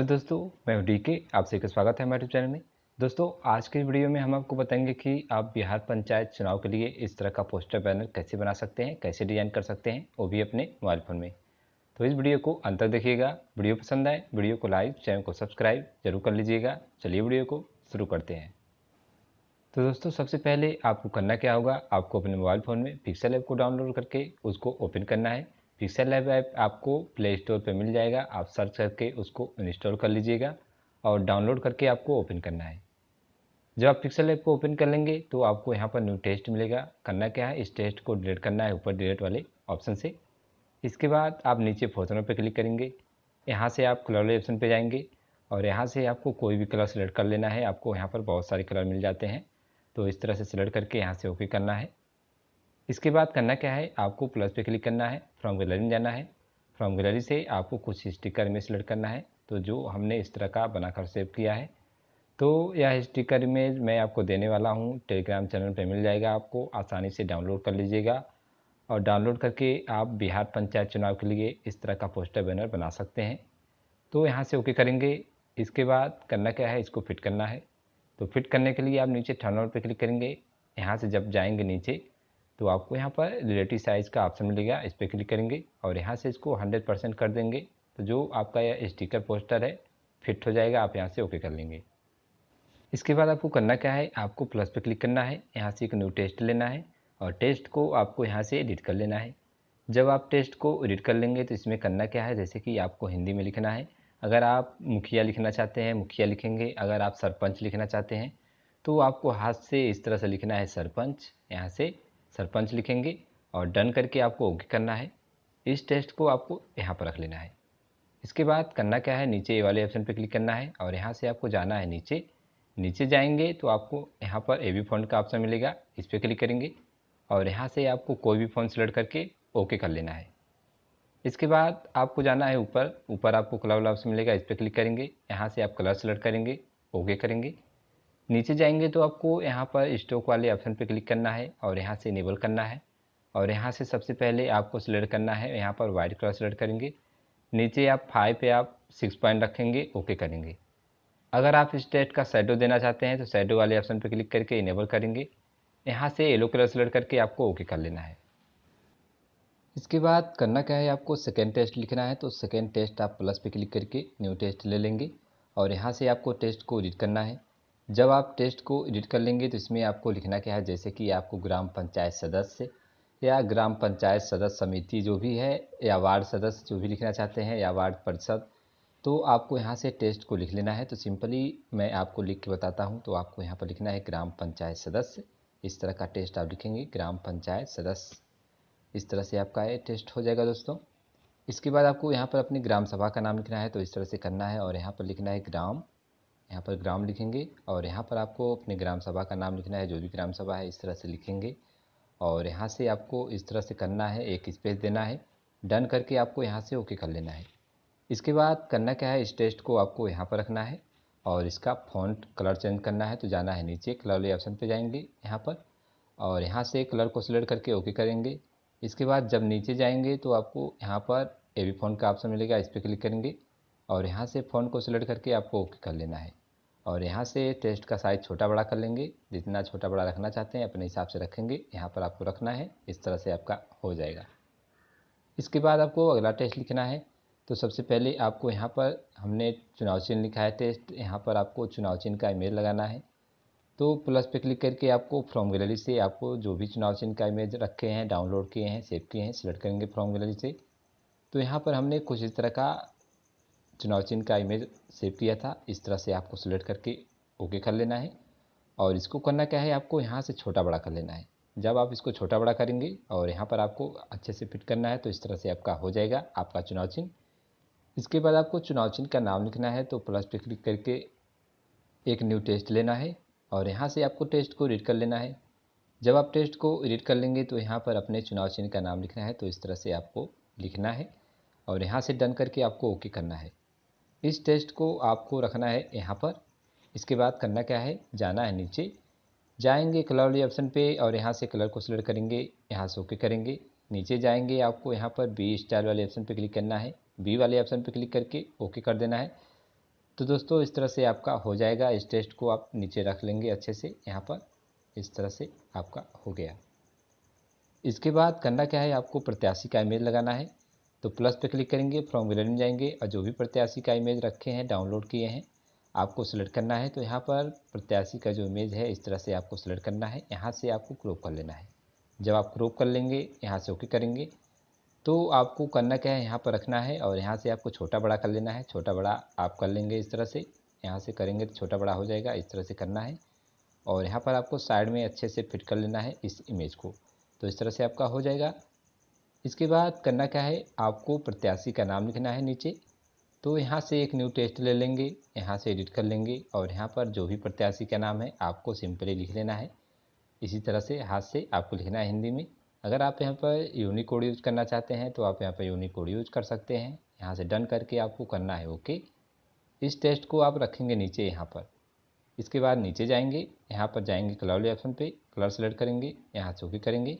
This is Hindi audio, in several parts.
हेलो दोस्तों मैं डी के आप सभी का स्वागत है हमारे चैनल में दोस्तों आज के वीडियो में हम आपको बताएंगे कि आप बिहार पंचायत चुनाव के लिए इस तरह का पोस्टर बैनर कैसे बना सकते हैं कैसे डिजाइन कर सकते हैं वो भी अपने मोबाइल फ़ोन में तो इस वीडियो को अंत तक देखिएगा वीडियो पसंद आए वीडियो को लाइक चैनल को सब्सक्राइब जरूर कर लीजिएगा चलिए वीडियो को शुरू करते हैं तो दोस्तों सबसे पहले आपको करना क्या होगा आपको अपने मोबाइल फ़ोन में पिक्सल ऐप को डाउनलोड करके उसको ओपन करना है पिक्सल लैब ऐप आपको प्ले स्टोर पर मिल जाएगा आप सर्च करके उसको इंस्टॉल कर लीजिएगा और डाउनलोड करके आपको ओपन करना है जब आप पिक्सल ऐप को ओपन कर लेंगे तो आपको यहाँ पर न्यू टेस्ट मिलेगा करना क्या है इस टेस्ट को डिलीट करना है ऊपर डिलीट वाले ऑप्शन से इसके बाद आप नीचे फोटनों पर क्लिक करेंगे यहाँ से आप कलर वाले ऑप्शन पर जाएंगे और यहाँ से आपको कोई भी कलर सेलेक्ट कर लेना है आपको यहाँ पर बहुत सारे कलर मिल जाते हैं तो इस तरह से सिलेक्ट करके यहाँ से ओके करना है इसके बाद करना क्या है आपको प्लस पे क्लिक करना है फ्रॉम गैलरी में जाना है फ्रॉम गैलरी से आपको कुछ स्टिकर में सेलेक्ट करना है तो जो हमने इस तरह का बनाकर सेव किया है तो यह स्टिकर इमेज मैं आपको देने वाला हूँ टेलीग्राम चैनल पर मिल जाएगा आपको आसानी से डाउनलोड कर लीजिएगा और डाउनलोड करके आप बिहार पंचायत चुनाव के लिए इस तरह का पोस्टर बैनर बना सकते हैं तो यहाँ से ओके करेंगे इसके बाद करना क्या है इसको फिट करना है तो फिट करने के लिए आप नीचे थर्नल पर क्लिक करेंगे यहाँ से जब जाएंगे नीचे तो आपको यहाँ पर रिलेटिव साइज़ का ऑप्शन मिलेगा इस पर क्लिक करेंगे और यहाँ से इसको हंड्रेड परसेंट कर देंगे तो जो आपका यह स्टिकर पोस्टर है फिट हो जाएगा आप यहाँ से ओके कर लेंगे इसके बाद आपको करना क्या है आपको प्लस पे क्लिक करना है यहाँ से एक न्यू टेस्ट लेना है और टेस्ट को आपको यहाँ से एडिट कर लेना है जब आप टेस्ट को एडिट कर लेंगे तो इसमें करना क्या है जैसे कि आपको हिंदी में लिखना है अगर आप मुखिया लिखना चाहते हैं मुखिया लिखेंगे अगर आप सरपंच लिखना चाहते हैं तो आपको हाथ से इस तरह से लिखना है सरपंच यहाँ से सरपंच लिखेंगे और डन करके आपको ओके करना है इस टेस्ट को आपको यहाँ पर रख लेना है इसके बाद करना क्या है नीचे ये वाले ऑप्शन पर क्लिक करना है और यहाँ से आपको जाना है नीचे नीचे जाएंगे तो आपको यहाँ पर ए बी फंड का ऑप्शन मिलेगा इस पर क्लिक करेंगे और यहाँ से आपको कोई भी फोन सेलेक्ट करके ओके कर लेना है इसके बाद आपको जाना है ऊपर ऊपर आपको कलर वाला ऑप्शन मिलेगा इस पर क्लिक करेंगे यहाँ से आप कलर सेलेक्ट करेंगे ओके करेंगे नीचे जाएंगे तो आपको यहाँ पर स्टॉक वाले ऑप्शन पर क्लिक करना है और यहाँ से इनेबल करना है और यहाँ से सबसे पहले आपको सिलेक्ट करना है यहाँ पर वाइट कलर सिलेक्ट करेंगे नीचे आप फाइव पे आप सिक्स पॉइंट रखेंगे ओके करेंगे अगर आप इस डेट का शेडो देना चाहते हैं तो शेडो वाले ऑप्शन पर क्लिक करके इनेबल करेंगे यहाँ से येलो कलर सिलेक्ट करके आपको ओके कर लेना है इसके बाद करना क्या है आपको सेकेंड टेस्ट लिखना है तो सेकेंड टेस्ट आप प्लस पे क्लिक करके न्यू टेस्ट ले लेंगे और यहाँ से आपको टेस्ट को रीड करना है जब आप टेस्ट को एडिट कर लेंगे तो इसमें आपको लिखना क्या है जैसे कि आपको ग्राम पंचायत सदस्य या ग्राम पंचायत सदस्य समिति जो भी है या वार्ड सदस्य जो भी लिखना चाहते हैं या वार्ड परिषद तो आपको यहाँ से टेस्ट को लिख लेना है तो सिंपली मैं आपको लिख के बताता हूँ तो आपको यहाँ पर लिखना है ग्राम पंचायत सदस्य इस तरह का टेस्ट आप लिखेंगे ग्राम पंचायत सदस्य इस तरह से आपका ये टेस्ट हो जाएगा दोस्तों इसके बाद आपको यहाँ पर अपनी ग्राम सभा का नाम लिखना है तो इस तरह से करना है और यहाँ पर लिखना है ग्राम यहाँ पर ग्राम लिखेंगे और यहाँ पर आपको अपने ग्राम सभा का नाम लिखना है जो भी ग्राम सभा है इस तरह से लिखेंगे और यहाँ से आपको इस तरह से करना है एक स्पेस देना है डन करके आपको यहाँ से ओके कर लेना है इसके बाद करना क्या है इस टेस्ट को आपको यहाँ पर रखना है और इसका फॉन्ट कलर चेंज करना है तो जाना है नीचे कलर वाले ऑप्शन पे जाएंगे यहाँ पर और यहाँ से कलर को सिलेक्ट करके ओके करेंगे इसके बाद जब नीचे जाएंगे तो आपको यहाँ पर ए बी फॉन्ट का ऑप्शन मिलेगा इस पर क्लिक करेंगे और यहाँ से फॉन्ट को सिलेक्ट करके आपको ओके कर लेना है और यहाँ से टेस्ट का साइज़ छोटा बड़ा कर लेंगे जितना छोटा बड़ा रखना चाहते हैं अपने हिसाब से रखेंगे यहाँ पर आपको रखना है इस तरह से आपका हो जाएगा इसके बाद आपको अगला टेस्ट लिखना है तो सबसे पहले आपको यहाँ पर हमने चुनाव चिन्ह लिखा है टेस्ट यहाँ पर आपको चुनाव चिन्ह का इमेज लगाना है तो प्लस पे क्लिक करके आपको फ्रॉम गैलरी से आपको जो भी चुनाव चिन्ह का इमेज रखे हैं डाउनलोड किए हैं सेव किए हैं सिलेक्ट करेंगे फ्रॉम गैलरी से तो यहाँ पर हमने कुछ इस तरह का चुनाव चिन्ह का इमेज सेव किया था इस तरह से आपको सिलेक्ट करके ओके कर लेना है और इसको करना क्या है आपको यहाँ से छोटा बड़ा कर लेना है जब आप इसको छोटा बड़ा करेंगे और यहाँ पर आपको अच्छे से फिट करना है तो इस तरह से आपका हो जाएगा आपका चुनाव चिन्ह इसके बाद आपको चुनाव चिन्ह का नाम लिखना है तो प्लस पे क्लिक करके एक न्यू टेस्ट लेना है और यहाँ से आपको टेस्ट को रीड कर लेना है जब आप टेस्ट को रीड कर लेंगे तो यहाँ पर अपने चुनाव चिन्ह का नाम लिखना है तो इस तरह से आपको लिखना है और यहाँ से डन करके आपको ओके करना है इस टेस्ट को आपको रखना है यहाँ पर इसके बाद करना क्या है जाना है नीचे जाएंगे कलर वाले ऑप्शन पे और यहाँ से कलर को सिलेक्ट करेंगे यहाँ से ओके करेंगे नीचे जाएंगे आपको यहाँ पर बी स्टाइल वाले ऑप्शन पे क्लिक करना है बी वाले ऑप्शन पे क्लिक करके ओके कर देना है तो दोस्तों इस तरह से आपका हो जाएगा इस टेस्ट को आप नीचे रख लेंगे अच्छे से यहाँ पर इस तरह से आपका हो गया इसके बाद करना क्या है आपको प्रत्याशी का इमेज लगाना है तो प्लस पे क्लिक करेंगे फ्रॉम विलर में जाएंगे और जो भी प्रत्याशी का इमेज रखे हैं डाउनलोड किए हैं आपको सिलेक्ट करना है तो यहाँ पर प्रत्याशी का जो इमेज है इस तरह से आपको सेलेक्ट करना है यहाँ से आपको क्रोप कर लेना है जब आप क्रोप कर लेंगे यहाँ से ओके करेंगे तो आपको करना क्या है यहाँ पर रखना है और यहाँ से आपको छोटा बड़ा कर लेना है छोटा बड़ा आप कर लेंगे इस तरह से यहाँ से करेंगे तो छोटा बड़ा हो जाएगा इस तरह से करना है और यहाँ पर आपको साइड में अच्छे से फिट कर लेना है इस इमेज को तो इस तरह से आपका हो जाएगा इसके बाद करना क्या है आपको प्रत्याशी का नाम लिखना है नीचे तो यहाँ से एक न्यू टेस्ट ले लेंगे यहाँ से एडिट कर लेंगे और यहाँ पर जो भी प्रत्याशी का नाम है आपको सिंपली लिख लेना है इसी तरह से हाथ से आपको लिखना है हिंदी में अगर आप यहाँ पर यूनिकोड यूज करना चाहते हैं तो आप यहाँ पर यूनिकोड यूज कर सकते हैं यहाँ से डन करके आपको करना है ओके इस टेस्ट को आप रखेंगे नीचे यहाँ पर इसके बाद नीचे जाएंगे यहाँ पर जाएंगे कलर ऑप्शन पे कलर सेलेक्ट करेंगे यहाँ से ओके करेंगे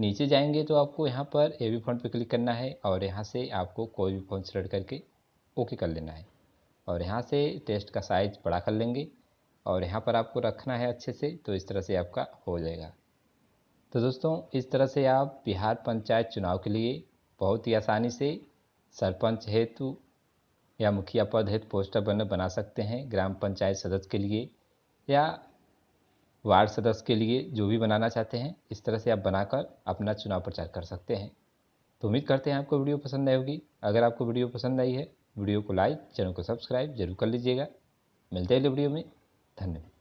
नीचे जाएंगे तो आपको यहाँ पर ए वी फॉन्ट पर क्लिक करना है और यहाँ से आपको कोई भी फॉन्ट सेलेक्ट करके ओके कर लेना है और यहाँ से टेस्ट का साइज बड़ा कर लेंगे और यहाँ पर आपको रखना है अच्छे से तो इस तरह से आपका हो जाएगा तो दोस्तों इस तरह से आप बिहार पंचायत चुनाव के लिए बहुत ही आसानी से सरपंच हेतु या मुखिया पद हेतु पोस्टर बनर बना सकते हैं ग्राम पंचायत सदस्य के लिए या वार्ड सदस्य के लिए जो भी बनाना चाहते हैं इस तरह से आप बनाकर अपना चुनाव प्रचार कर सकते हैं तो उम्मीद करते हैं आपको वीडियो पसंद आई होगी अगर आपको वीडियो पसंद आई है वीडियो को लाइक चैनल को सब्सक्राइब जरूर कर लीजिएगा मिलते हैं अगले वीडियो में धन्यवाद